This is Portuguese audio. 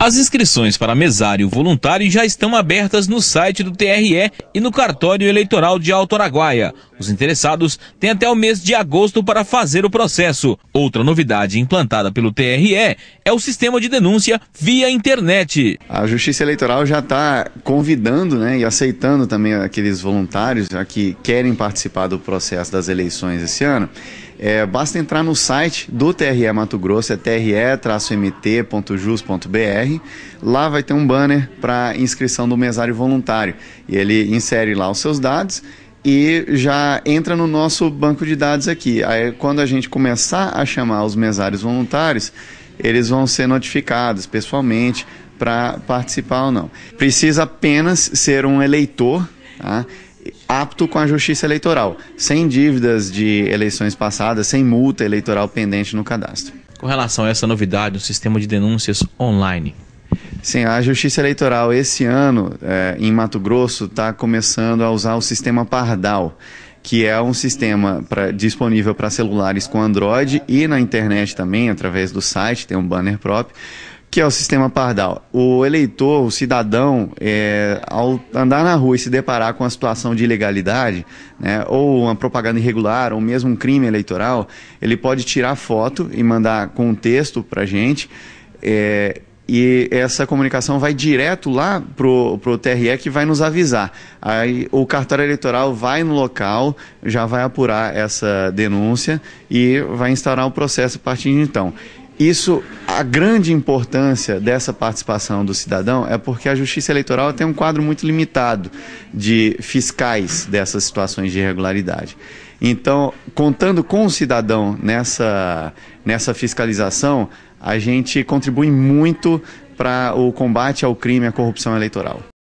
As inscrições para mesário voluntário já estão abertas no site do TRE e no cartório eleitoral de Alto Araguaia. Os interessados têm até o mês de agosto para fazer o processo. Outra novidade implantada pelo TRE é o sistema de denúncia via internet. A Justiça Eleitoral já está convidando né, e aceitando também aqueles voluntários que querem participar do processo das eleições esse ano. É, basta entrar no site do TRE Mato Grosso, é tre-mt.jus.br. Lá vai ter um banner para inscrição do mesário voluntário. E ele insere lá os seus dados e já entra no nosso banco de dados aqui. Aí, quando a gente começar a chamar os mesários voluntários, eles vão ser notificados pessoalmente para participar ou não. Precisa apenas ser um eleitor tá? apto com a justiça eleitoral, sem dívidas de eleições passadas, sem multa eleitoral pendente no cadastro. Com relação a essa novidade, o sistema de denúncias online, Sim, a Justiça Eleitoral esse ano, é, em Mato Grosso, está começando a usar o sistema Pardal que é um sistema pra, disponível para celulares com Android e na internet também, através do site, tem um banner próprio, que é o sistema Pardal. O eleitor, o cidadão, é, ao andar na rua e se deparar com uma situação de ilegalidade, né, ou uma propaganda irregular, ou mesmo um crime eleitoral, ele pode tirar foto e mandar com texto para a gente. É, e essa comunicação vai direto lá para o TRE que vai nos avisar. Aí o cartório eleitoral vai no local, já vai apurar essa denúncia e vai instaurar o processo a partir de então. Isso, a grande importância dessa participação do cidadão é porque a Justiça Eleitoral tem um quadro muito limitado de fiscais dessas situações de irregularidade. Então, contando com o cidadão nessa, nessa fiscalização, a gente contribui muito para o combate ao crime e à corrupção eleitoral.